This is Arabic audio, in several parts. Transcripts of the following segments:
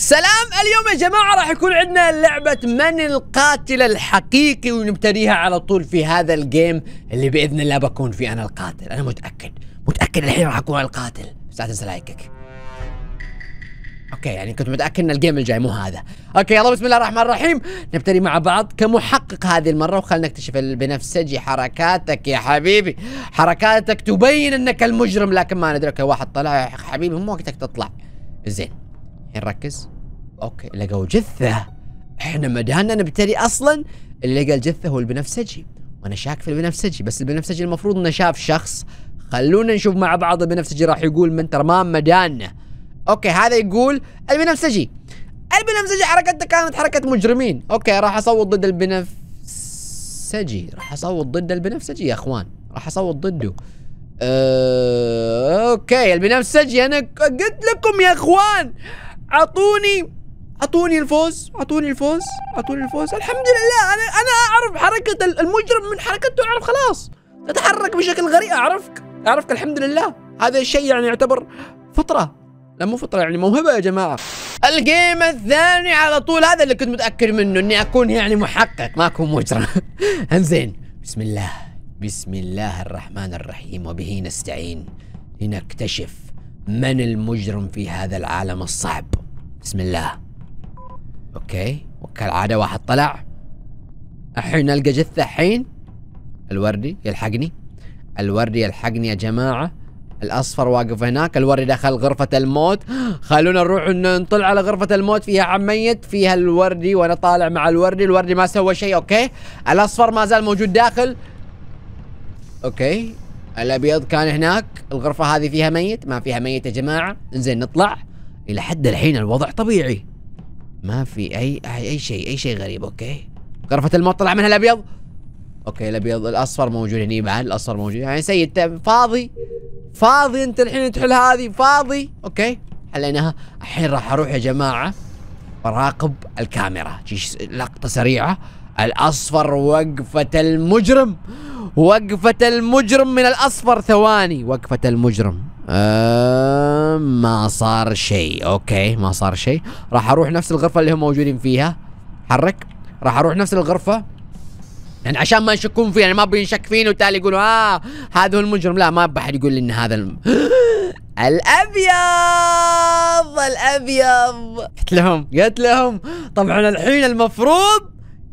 سلام اليوم يا جماعة راح يكون عندنا لعبة من القاتل الحقيقي ونبتديها على طول في هذا الجيم اللي بإذن الله بكون فيه أنا القاتل أنا متأكد متأكد الحين راح أكون القاتل بس لا تنسى لايكك اوكي يعني كنت متاكد ان الجيم الجاي مو هذا اوكي يلا بسم الله الرحمن الرحيم نبتدي مع بعض كمحقق هذه المره وخلنا نكتشف البنفسجي حركاتك يا حبيبي حركاتك تبين انك المجرم لكن ما ندري اوكي واحد طلع يا حبيبي مو وقتك تطلع زين الحين ركز اوكي لقوا جثه احنا ما دهنا نبتدي اصلا اللي لقى الجثه هو البنفسجي وانا شاك في البنفسجي بس البنفسجي المفروض انه شاف شخص خلونا نشوف مع بعض البنفسجي راح يقول من ترى ما مدانا اوكي هذا يقول البنفسجي البنفسجي حركته كانت حركه مجرمين اوكي راح اصوت ضد البنفسجي راح اصوت ضد البنفسجي يا اخوان راح اصوت ضده أه... اوكي البنفسجي انا قلت لكم يا اخوان اعطوني اعطوني الفوز اعطوني الفوز اعطوني الفوز الحمد لله انا انا اعرف حركه المجرم من حركته اعرف خلاص تتحرك بشكل غريب اعرفك اعرفك الحمد لله هذا الشيء يعني يعتبر فطره لا مو فطره يعني موهبه يا جماعه الجيم الثاني على طول هذا اللي كنت متاكد منه اني اكون يعني محقق ما اكون مجرم انزين بسم الله بسم الله الرحمن الرحيم وبه نستعين لنكتشف من المجرم في هذا العالم الصعب بسم الله اوكي وكالعادة واحد طلع الحين نلقى جثة الحين الوردي يلحقني الوردي يلحقني يا جماعة الاصفر واقف هناك الوردي دخل غرفة الموت خلونا نروح نطلع على غرفة الموت فيها عميت فيها الوردي وانا طالع مع الوردي الوردي ما سوى شيء اوكي الاصفر ما زال موجود داخل اوكي الابيض كان هناك الغرفة هذه فيها ميت ما فيها ميت يا جماعة انزين نطلع الى حد الحين الوضع طبيعي ما في اي اي, أي شيء اي شيء غريب اوكي غرفة الموت طلع منها الابيض اوكي الابيض الاصفر موجود هني بعد الاصفر موجود يعني سيد فاضي فاضي انت الحين تحل هذه فاضي اوكي حليناها الحين راح اروح يا جماعه براقب الكاميرا لقطه سريعه الاصفر وقفه المجرم وقفه المجرم من الاصفر ثواني وقفه المجرم ما صار شيء اوكي ما صار شيء راح اروح نفس الغرفه اللي هم موجودين فيها حرك راح اروح نفس الغرفه يعني عشان ما يشكون فيه يعني ما بينشك فيني وتالي يقولوا اه هذا هو المجرم لا ما بحد يقول لي ان هذا الم... الابيض الابيض قلت لهم قلت لهم طبعا الحين المفروض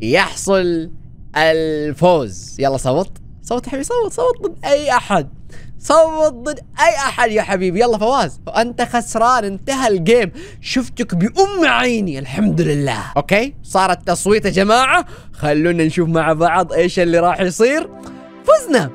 يحصل الفوز يلا صوت صوت حبيبي صوت صوت ضد اي احد صوت ضد اي احد يا حبيبي يلا فواز انت خسران انتهى الجيم شفتك بام عيني الحمد لله اوكي صار التصويت يا جماعه خلونا نشوف مع بعض ايش اللي راح يصير فزنا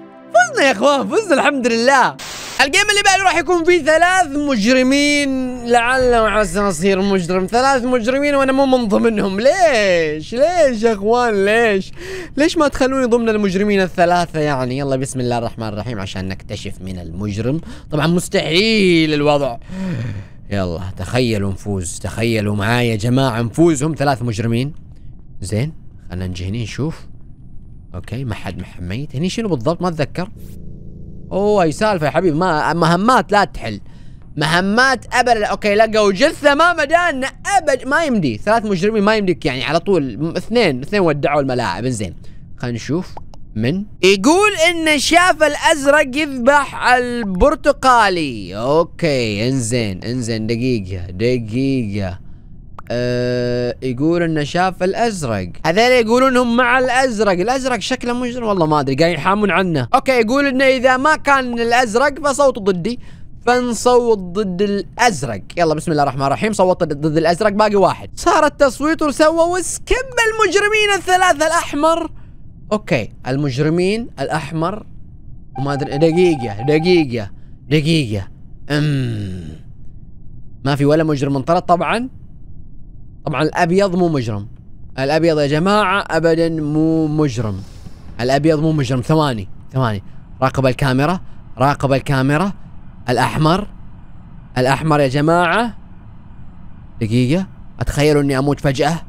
فزنا يا اخوان فزنا الحمد لله الجيم اللي بعده راح يكون فيه ثلاث مجرمين لعل وعسى اصير مجرم ثلاث مجرمين وانا مو من ضمنهم ليش ليش يا اخوان ليش ليش ما تخلوني ضمن المجرمين الثلاثه يعني يلا بسم الله الرحمن الرحيم عشان نكتشف من المجرم طبعا مستحيل الوضع يلا تخيلوا نفوز تخيلوا معايا يا جماعه نفوز هم ثلاث مجرمين زين خلينا نجي هني نشوف اوكي ما حد محميت هني شنو بالضبط ما اتذكر اوه اي سالفه يا حبيبي ما مهمات لا تحل مهمات ابدا اوكي لقوا جثه ما مدان ابد ما يمدي ثلاث مجرمين ما يمديك يعني على طول اثنين اثنين ودعوا الملاعب انزين خلينا نشوف من يقول ان شاف الازرق يذبح البرتقالي اوكي انزين انزين دقيقه دقيقه آه، يقول انه شاف الازرق هذول يقولون هم مع الازرق الازرق شكله مجرم والله ما ادري قاعد يحامون عنه اوكي يقول انه اذا ما كان الازرق فصوتوا ضدي فنصوت ضد الازرق يلا بسم الله الرحمن الرحيم صوت ضد الازرق باقي واحد صار التصويت وسووا سكب المجرمين الثلاثه الاحمر اوكي المجرمين الاحمر وما ادري دقيقه دقيقه دقيقه امم ما في ولا مجرم انطرد طبعا طبعا الابيض مو مجرم الابيض يا جماعه ابدا مو مجرم الابيض مو مجرم ثواني ثواني راقب الكاميرا راقب الكاميرا الاحمر الاحمر يا جماعه دقيقه اتخيلوا اني اموت فجاه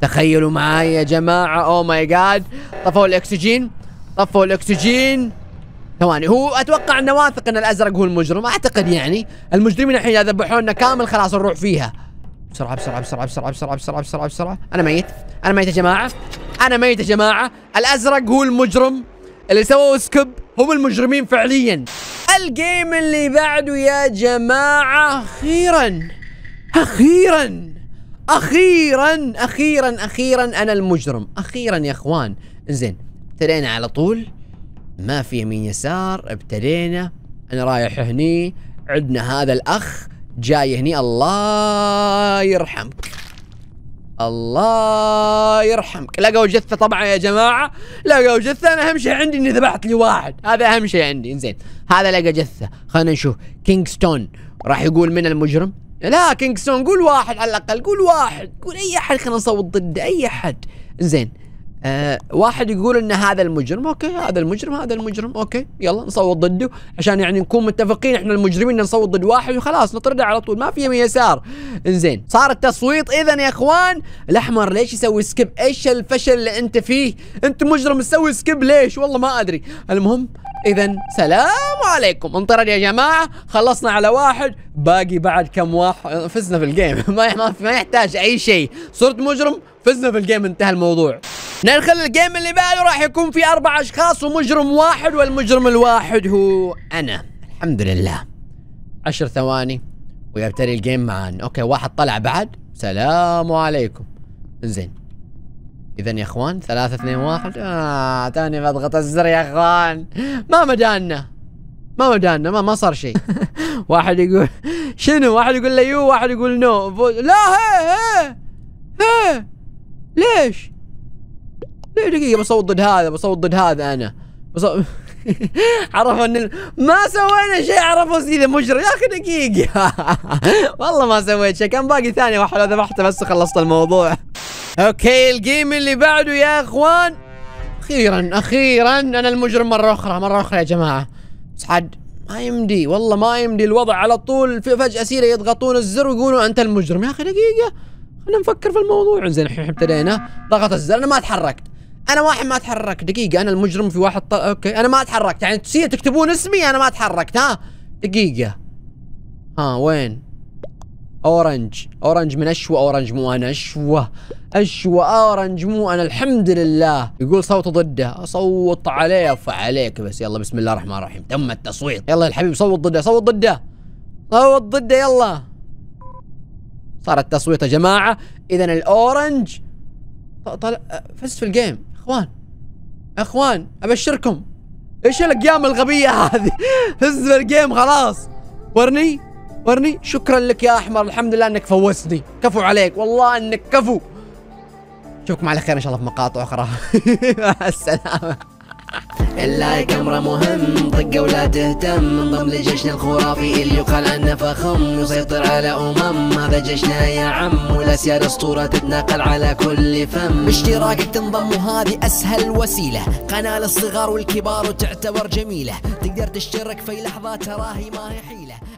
تخيلوا معي يا جماعه او ماي جاد طفوا الاكسجين طفوا الاكسجين ثواني هو اتوقع انه واثق ان الازرق هو المجرم اعتقد يعني المجرمين الحين اذا ذبحونا كامل خلاص نروح فيها بسرعة بسرعة بسرعة بسرعة بسرعة بسرعة بسرعة بسرعة أنا ميت أنا ميت يا جماعة أنا ميت يا جماعة الأزرق هو المجرم اللي سووا سكب هم المجرمين فعليا الجيم اللي بعده يا جماعة أخيرا أخيرا أخيرا أخيرا أخيرا أنا المجرم أخيرا يا إخوان زين ابتدينا على طول ما في يمين يسار ابتدينا أنا رايح هني عندنا هذا الأخ جاي هني الله يرحمك الله يرحمك لقوا جثة طبعا يا جماعة لقوا جثة أنا أهم شيء عندي إني ذبحت لي واحد هذا أهم شيء عندي إنزين هذا لقى جثة خلينا نشوف كينغستون راح يقول من المجرم لا كينغستون قول واحد على الأقل قول واحد قول أي أحد خلينا نصوت ضد أي أحد زين آه واحد يقول ان هذا المجرم اوكي هذا المجرم هذا المجرم اوكي يلا نصوت ضده عشان يعني نكون متفقين احنا المجرمين نصوت ضد واحد وخلاص نطرده على طول ما في يمين يسار انزين صار التصويت اذا يا اخوان الاحمر ليش يسوي سكيب ايش الفشل اللي انت فيه انت مجرم تسوي سكيب ليش والله ما ادري المهم اذا سلام عليكم انطرد يا جماعه خلصنا على واحد باقي بعد كم واحد فزنا في الجيم ما ما يحتاج اي شيء صرت مجرم فزنا في الجيم انتهى الموضوع ندخل الجيم اللي بعده راح يكون في اربع اشخاص ومجرم واحد والمجرم الواحد هو انا الحمد لله عشر ثواني ويبتدي الجيم معانا اوكي واحد طلع بعد سلام عليكم زين اذا يا اخوان ثلاثة اثنين واحد آه تاني بضغط الزر يا اخوان ما مدانا ما مدانا ما ما صار شيء واحد يقول شنو واحد يقول لا يو واحد يقول نو لا هي هي هي ليش؟ ليه دقيقة بصوت ضد هذا بصوت ضد هذا أنا بصوت عرفوا ان ما سوينا شيء عرفوا سيدي مجرى يا اخي دقيقة والله ما سويت شيء كان باقي ثانية واحدة ذبحته بس خلصت الموضوع اوكي الجيم اللي بعده يا اخوان اخيرا اخيرا انا المجرم مرة اخرى مرة اخرى يا جماعة بس حد ما يمدي والله ما يمدي الوضع على طول فجأة سيرة يضغطون الزر ويقولوا انت المجرم يا اخي دقيقة خلينا نفكر في الموضوع زين الحين ابتدينا ضغط الزر انا ما تحركت انا واحد ما تحرك دقيقه انا المجرم في واحد طل... اوكي انا ما تحركت يعني تصير تكتبون اسمي انا ما تحركت ها دقيقه ها وين اورنج اورنج من اشوى اورنج مو انا اشوى اشوى اورنج مو انا الحمد لله يقول صوته ضده اصوت عليه فعليك بس يلا بسم الله الرحمن الرحيم تم التصويت يلا يا الحبيب صوت ضده صوت ضده صوت ضده يلا صار التصويت يا جماعه اذا الاورنج طلع فزت في الجيم اخوان اخوان ابشركم ايش الاقيام الغبيه هذه فزت في الجيم خلاص ورني ورني شكرا لك يا احمر الحمد لله انك فوزتني كفو عليك والله انك كفو اشوفكم على خير ان شاء الله في مقاطع اخرى مع السلامه اللايك امره مهم طقه ولا تهتم انضم لجيشنا الخرافي اللي يقال عنه فخم يسيطر على امم هذا جيشنا يا عم والاسياد اسطوره تتناقل على كل فم باشتراكك تنضم وهذه اسهل وسيله قناه للصغار والكبار وتعتبر جميله تقدر تشترك في لحظه تراهي ما هي حيله